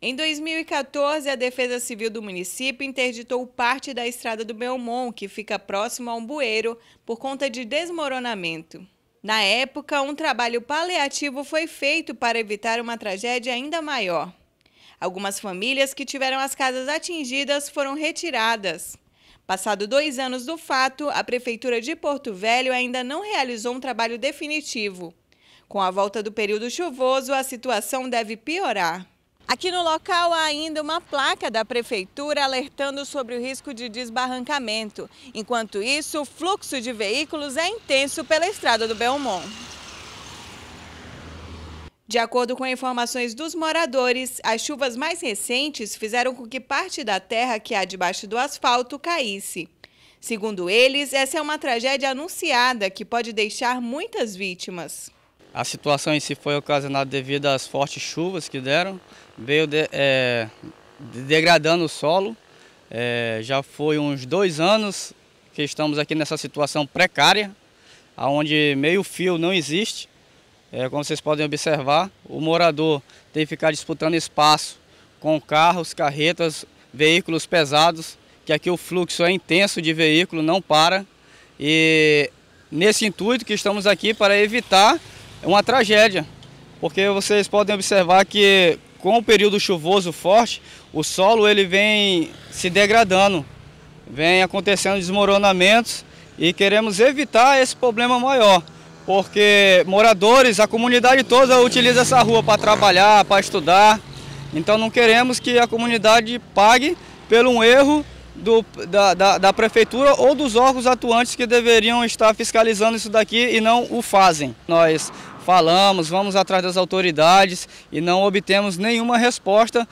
Em 2014, a Defesa Civil do município interditou parte da estrada do Belmont, que fica próximo a um bueiro, por conta de desmoronamento. Na época, um trabalho paliativo foi feito para evitar uma tragédia ainda maior. Algumas famílias que tiveram as casas atingidas foram retiradas. Passado dois anos do fato, a Prefeitura de Porto Velho ainda não realizou um trabalho definitivo. Com a volta do período chuvoso, a situação deve piorar. Aqui no local há ainda uma placa da prefeitura alertando sobre o risco de desbarrancamento. Enquanto isso, o fluxo de veículos é intenso pela estrada do Belmont. De acordo com informações dos moradores, as chuvas mais recentes fizeram com que parte da terra que há debaixo do asfalto caísse. Segundo eles, essa é uma tragédia anunciada que pode deixar muitas vítimas. A situação em si foi ocasionada devido às fortes chuvas que deram, veio de, é, degradando o solo. É, já foi uns dois anos que estamos aqui nessa situação precária, onde meio fio não existe. É, como vocês podem observar, o morador tem que ficar disputando espaço com carros, carretas, veículos pesados, que aqui o fluxo é intenso de veículo, não para. E nesse intuito que estamos aqui para evitar é uma tragédia, porque vocês podem observar que com o período chuvoso forte, o solo ele vem se degradando, vem acontecendo desmoronamentos e queremos evitar esse problema maior, porque moradores, a comunidade toda utiliza essa rua para trabalhar, para estudar, então não queremos que a comunidade pague pelo um erro do, da, da, da prefeitura ou dos órgãos atuantes que deveriam estar fiscalizando isso daqui e não o fazem. Nós falamos, vamos atrás das autoridades e não obtemos nenhuma resposta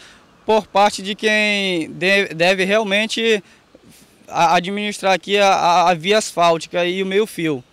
por parte de quem deve realmente administrar aqui a, a, a via asfáltica e o meio fio.